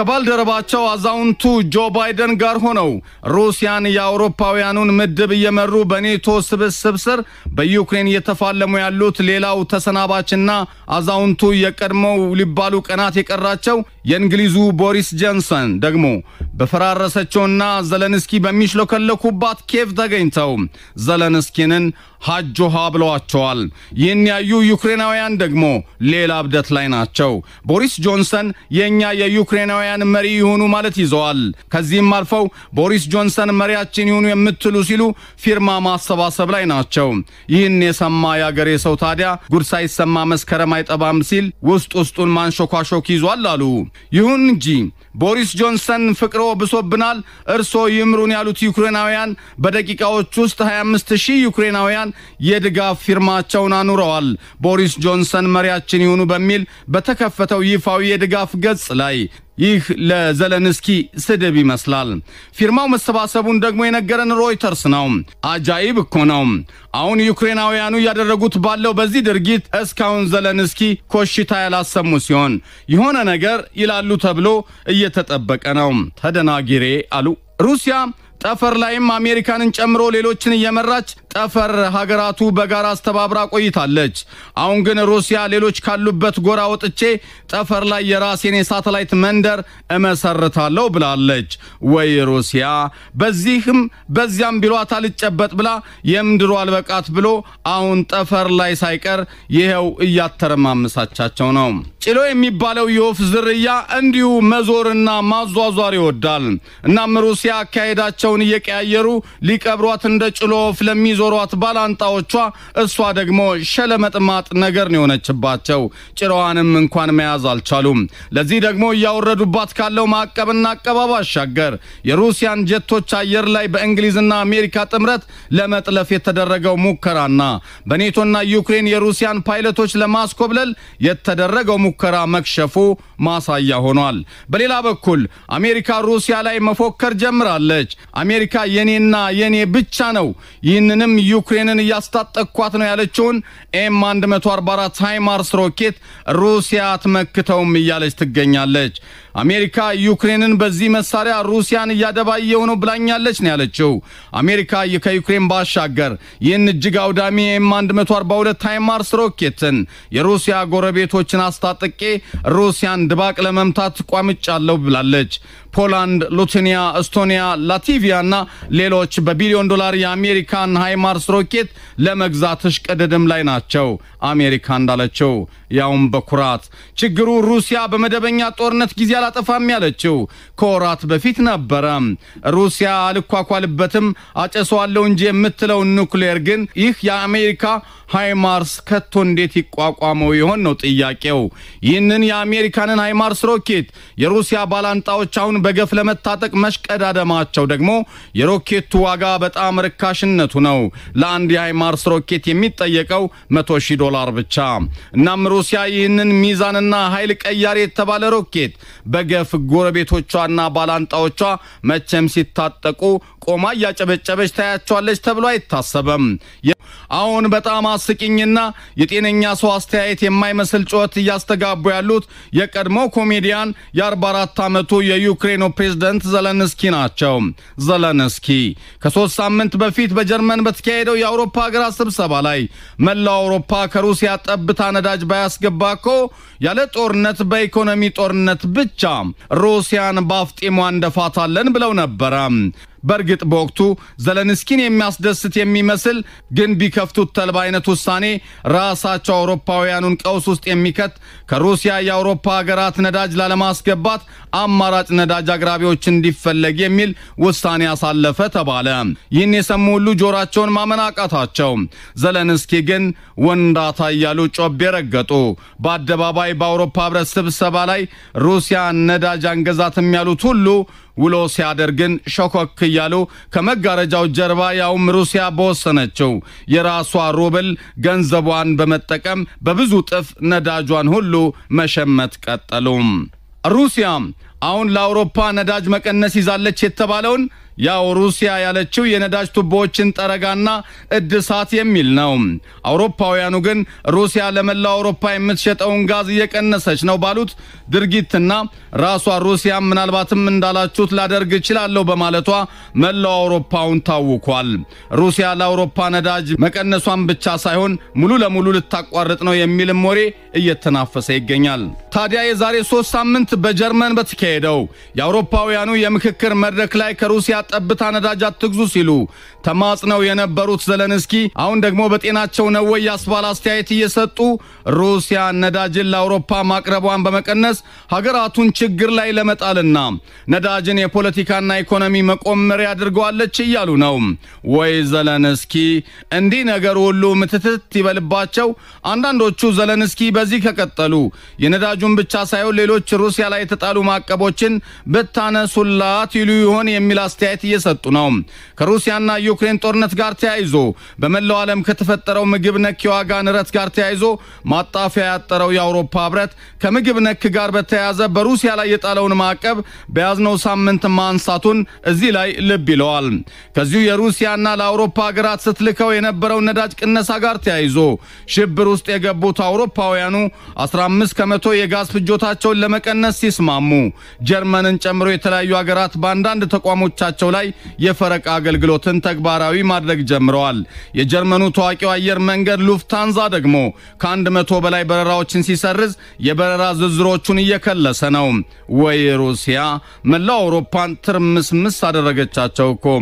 ከባልደረባቸው አዛውንቱ ጆ ባይደን ጋር ሆነው ሩሲያን የአውሮፓውያኑን ምድብ እየመሩ በኔቶ ስብስብ ስር በዩክሬን እየተፋለሙ ያሉት ሌላው ተሰናባችና አዛውንቱ የቀድሞው ሊባሉ ቀናት የቀራቸው የእንግሊዙ ቦሪስ ጆንሰን ደግሞ በፈራረሰችውና ዘለንስኪ በሚሽለከለኩባት ኬቭ ተገኝተው ዘለንስኪንን ሀጆሃ ብለዋቸዋል። ይህን ያዩ ዩክሬናውያን ደግሞ ሌላ እብደት ላይ ናቸው። ቦሪስ ጆንሰን የእኛ የዩክሬናውያን መሪ ይሁኑ ማለት ይዘዋል። ከዚህም አልፈው ቦሪስ ጆንሰን መሪያችን ይሁኑ የምትሉ ሲሉ ፊርማ ማሰባሰብ ላይ ናቸው። ይህን የሰማ የአገሬ ሰው ታዲያ ጉድ ሳይሰማ መስከረም አይጠባም ሲል ውስጥ ውስጡን ማንሾኳሾክ ይዟል አሉ። ይሁን እንጂ ቦሪስ ጆንሰን ፍቅሮ ብሶብናል፣ እርሶ ይምሩን ያሉት ዩክሬናውያን በደቂቃዎች ውስጥ 25 ሺህ ዩክሬናውያን የድጋፍ ፊርማቸውን አኑረዋል። ቦሪስ ጆንሰን መሪያችን ይሁኑ በሚል በተከፈተው ይፋዊ የድጋፍ ገጽ ላይ ይህ ለዘለንስኪ ስድብ ይመስላል። ፊርማው መሰባሰቡን ደግሞ የነገረን ሮይተርስ ነው። አጃይብ እኮ ነው። አሁን ዩክሬናውያኑ እያደረጉት ባለው በዚህ ድርጊት እስካሁን ዘለንስኪ ኮሽታ ያላሰሙ ሲሆን የሆነ ነገር ይላሉ ተብሎ እየተጠበቀ ነው። ተደናጊሬ አሉ ሩሲያ ጠፈር ላይም አሜሪካንን ጨምሮ ሌሎችን እየመራች ጠፈር ሀገራቱ በጋራ አስተባብራ ቆይታለች። አሁን ግን ሩሲያ ሌሎች ካሉበት ጎራ ወጥቼ ጠፈር ላይ የራሴን የሳተላይት መንደር እመሰርታለሁ ብላለች። ወይ ሩሲያ! በዚህም በዚያም ቢሏት አልጨበጥ ብላ የምድሩ አልበቃት ብሎ አሁን ጠፈር ላይ ሳይቀር ይኸው እያተረማመሳቻቸው ነው። ጭሎ የሚባለው የወፍ ዝርያ እንዲሁ መዞርና ማዟዟር ይወዳል። እናም ሩሲያ አካሄዳቸው ልብሳቸውን እየቀያየሩ ሊቀብሯት እንደ ጭሎ ወፍ ለሚዞሯት ባላንጣዎቿ እሷ ደግሞ ሸለመጥማጥ ነገር ነው የሆነችባቸው። ጭራዋንም እንኳን መያዝ አልቻሉም። ለዚህ ደግሞ እያወረዱባት ካለው ማዕቀብና አቀባብ አሻገር የሩሲያን ጀቶች አየር ላይ በእንግሊዝና አሜሪካ ጥምረት ለመጥለፍ የተደረገው ሙከራና በኔቶና ዩክሬን የሩሲያን ፓይለቶች ለማስኮብለል የተደረገው ሙከራ መክሸፉ ማሳያ ሆኗል። በሌላ በኩል አሜሪካ ሩሲያ ላይ መፎከር ጀምራለች። አሜሪካ የኔና የኔ ብቻ ነው፣ ይህንንም ዩክሬንን እያስታጠቅኳት ነው ያለችውን ኤም 144 ሃይማርስ ሮኬት ሩሲያ አትመክተውም እያለች ትገኛለች። አሜሪካ ዩክሬንን በዚህ መሳሪያ ሩሲያን እያደባየው ነው ብላኛለች ነው ያለችው። አሜሪካ ከዩክሬን ባሻገር ይህን እጅግ አውዳሚ ኤም 142 ሃይማርስ ሮኬትን የሩሲያ ጎረቤቶችን አስታጥቄ ሩሲያን ድባቅ ለመምታት ቋምጫለሁ ብላለች። ፖላንድ፣ ሊቱዌኒያ፣ ኤስቶኒያ፣ ላቲቪያ እና ሌሎች በቢሊዮን ዶላር የአሜሪካን ሃይማርስ ሮኬት ለመግዛት እሽቅድድም ላይ ናቸው። አሜሪካ እንዳለችው ያውም በኩራት ችግሩ ሩሲያ በመደበኛ ጦርነት ጊዜ አላጠፋም ያለችው ከወራት በፊት ነበረ። ሩሲያ አልኳኳልበትም አጨሰዋለሁ እንጂ የምትለው ኑክሌር ግን ይህ የአሜሪካ ሃይማርስ ከቶ እንዴት ይቋቋመው ይሆን ነው ጥያቄው። ይህንን የአሜሪካንን ሃይማርስ ሮኬት የሩሲያ ባላንጣዎች አሁን በገፍ ለመታጠቅ መሽቀዳደማቸው ደግሞ የሮኬቱ ዋጋ በጣም ርካሽነቱ ነው። ለአንድ የሃይማርስ ሮኬት የሚጠየቀው 100 ሺህ ዶላር ብቻ። እናም ሩሲያ ይህንን ሚዛንና ኃይል ቀያሪ የተባለ ሮኬት በገፍ ጎረቤቶቿና ባላንጣዎቿ መቼም ሲታጠቁ ቆማ እያጨበጨበች ታያቸዋለች ተብሎ አይታሰብም። አሁን በጣም አስቂኝና የጤነኛ ሰው አስተያየት የማይመስል ጩኸት እያስተጋቡ ያሉት የቀድሞ ኮሜዲያን የ44 ዓመቱ የዩክሬን የዩክሬኑ ፕሬዝደንት ዘለንስኪ ናቸው። ዘለንስኪ ከሶስት ሳምንት በፊት በጀርመን በተካሄደው የአውሮፓ ሀገራት ስብሰባ ላይ መላው አውሮፓ ከሩሲያ ጠብታ ነዳጅ ባያስገባ እኮ ያለ ጦርነት በኢኮኖሚ ጦርነት ብቻ ሩሲያን በአፍጢሟ እንደፋታለን ብለው ነበረ። በእርግጥ በወቅቱ ዘለንስኪን የሚያስደስት የሚመስል ግን ቢከፍቱት ተልባ አይነት ውሳኔ ራሳቸው አውሮፓውያኑን ቀውስ ውስጥ የሚከት ከሩሲያ የአውሮፓ ሀገራት ነዳጅ ላለማስገባት አማራጭ ነዳጅ አቅራቢዎች እንዲፈለግ የሚል ውሳኔ ያሳለፈ ተባለ። ይህን የሰሙ ሁሉ ጆራቸውን ማመን አቃታቸው። ዘለንስኪ ግን ወንዳታ እያሉ ጮቤ ረገጡ። በአደባባይ በአውሮፓ ህብረት ስብሰባ ላይ ሩሲያ ነዳጅ አንገዛትም ያሉት ሁሉ ውሎ ሲያደርግን ሾኮክ እያሉ ከመጋረጃው ጀርባ ያውም ሩሲያ በወሰነችው የራሷ ሩብል ገንዘቧን በመጠቀም በብዙ ጥፍ ነዳጇን ሁሉ መሸመት ቀጠሉ። ሩሲያ አሁን ለአውሮፓ ነዳጅ መቀነስ ይዛለች የተባለውን ያው ሩሲያ ያለችው የነዳጅ ቱቦዎችን ጠረጋና እድሳት የሚል ነው። አውሮፓውያኑ ግን ሩሲያ ለመላው አውሮፓ የምትሸጠውን ጋዝ እየቀነሰች ነው ባሉት ድርጊትና ራሷ ሩሲያ ምናልባትም እንዳላችሁት ላደርግ እችላለሁ በማለቷ መላው አውሮፓውን ታውኳል። ሩሲያ ለአውሮፓ ነዳጅ መቀነሷን ብቻ ሳይሆን ሙሉ ለሙሉ ልታቋርጥ ነው የሚልም ወሬ እየተናፈሰ ይገኛል። ታዲያ የዛሬ ሶስት ሳምንት በጀርመን በተካሄደው የአውሮፓውያኑ የምክክር መድረክ ላይ ከሩሲያ ጠብታ ነዳጅ አትግዙ ሲሉ ተማጽነው የነበሩት ዘለንስኪ አሁን ደግሞ በጤናቸው ነው ወይ ያስባል አስተያየት እየሰጡ ሩሲያ ነዳጅን ለአውሮፓ ማቅረቧን በመቀነስ ሀገራቱን ችግር ላይ ለመጣልና ነዳጅን የፖለቲካና ኢኮኖሚ መቆመሪያ አድርገዋለች እያሉ ነው ወይ ዘለንስኪ? እንዲህ ነገር ሁሉ ምትትት ይበልባቸው። አንዳንዶቹ ዘለንስኪ በዚህ ከቀጠሉ የነዳጁን ብቻ ሳይሆን ሌሎች ሩሲያ ላይ የተጣሉ ማዕቀቦችን ብታነሱላት ይሉ ይሆን የሚል አስተያየት አስተያየት እየሰጡ ነው። ከሩሲያና ዩክሬን ጦርነት ጋር ተያይዞ በመላው ዓለም ከተፈጠረው ምግብ ነክ የዋጋ ንረት ጋር ተያይዞ ማጣፊያ ያጠረው የአውሮፓ ህብረት ከምግብ ነክ ጋር በተያያዘ በሩሲያ ላይ የጣለውን ማዕቀብ በያዝነው ሳምንት ማንሳቱን እዚህ ላይ ልብ ይለዋል። ከዚሁ የሩሲያና ለአውሮፓ ሀገራት ስትልከው የነበረው ነዳጅ ቅነሳ ጋር ተያይዞ ሽብር ውስጥ የገቡት አውሮፓውያኑ 15 ከመቶ የጋዝ ፍጆታቸውን ለመቀነስ ሲስማሙ ጀርመንን ጨምሮ የተለያዩ ሀገራት በአንዳንድ ተቋሞቻቸው ሀገራቸው ላይ የፈረቃ አገልግሎትን ተግባራዊ ማድረግ ጀምረዋል። የጀርመኑ ታዋቂው አየር መንገድ ሉፍታንዛ ደግሞ ከአንድ መቶ በላይ በረራዎችን ሲሰርዝ የበረራ ዝርዝሮቹን እየከለሰ ነው። ወይ ሩሲያ መላው አውሮፓን ትርምስምስ አደረገቻቸው እኮ።